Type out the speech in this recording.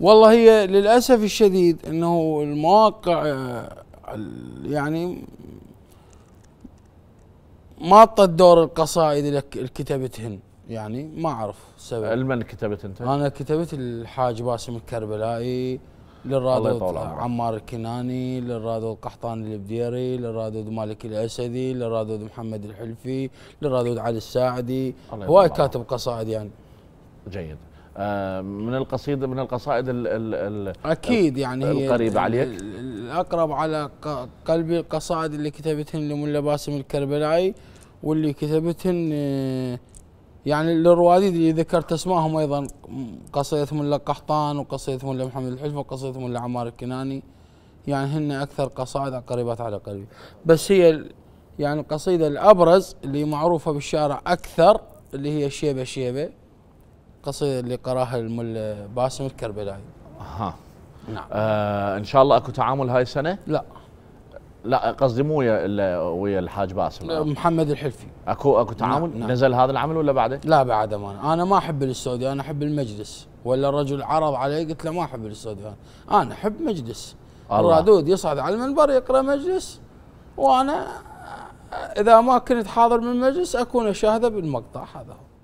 والله هي للاسف الشديد انه المواقع آه، يعني ما طت دور القصائد لكتابتهن يعني ما اعرف السبب علما كتبت انت؟ انا كتبت الحاج باسم الكربلائي للرادود عمار الكناني للرادود قحطاني البديري للرادود مالك الاسدي للرادود محمد الحلفي للرادود علي الساعدي هواي كاتب قصائد يعني جيد آه، من القصيدة من القصائد ال ال أكيد يعني القريبة عليك الأقرب على قلبي القصائد اللي كتبتهن لملا باسم الكربلائي واللي كتبتهن آه، يعني الرواديد اللي ذكرت اسمائهم ايضا قصيده ملا قحطان وقصيده ملا محمد الحلفه وقصيده ملا عمار الكناني يعني هن اكثر قصائد قريبات على قلبي بس هي يعني القصيده الابرز اللي معروفه بالشارع اكثر اللي هي شيبه شيبه قصيدة اللي قراها المل باسم الكربلاي اها نعم آه ان شاء الله اكو تعامل هاي السنه؟ لا لا قصدي مو ويا ويا الحاج باسم آه، محمد الحلفي اكو اكو تعامل نعم،, نعم. نزل هذا العمل ولا بعده؟ لا بعد امانه انا ما احب الاستوديو انا احب المجلس ولا الرجل عرض علي قلت له ما احب الاستوديو انا احب مجلس الرادود يصعد على المنبر يقرا مجلس وانا اذا ما كنت حاضر من المجلس اكون اشاهده بالمقطع هذا هو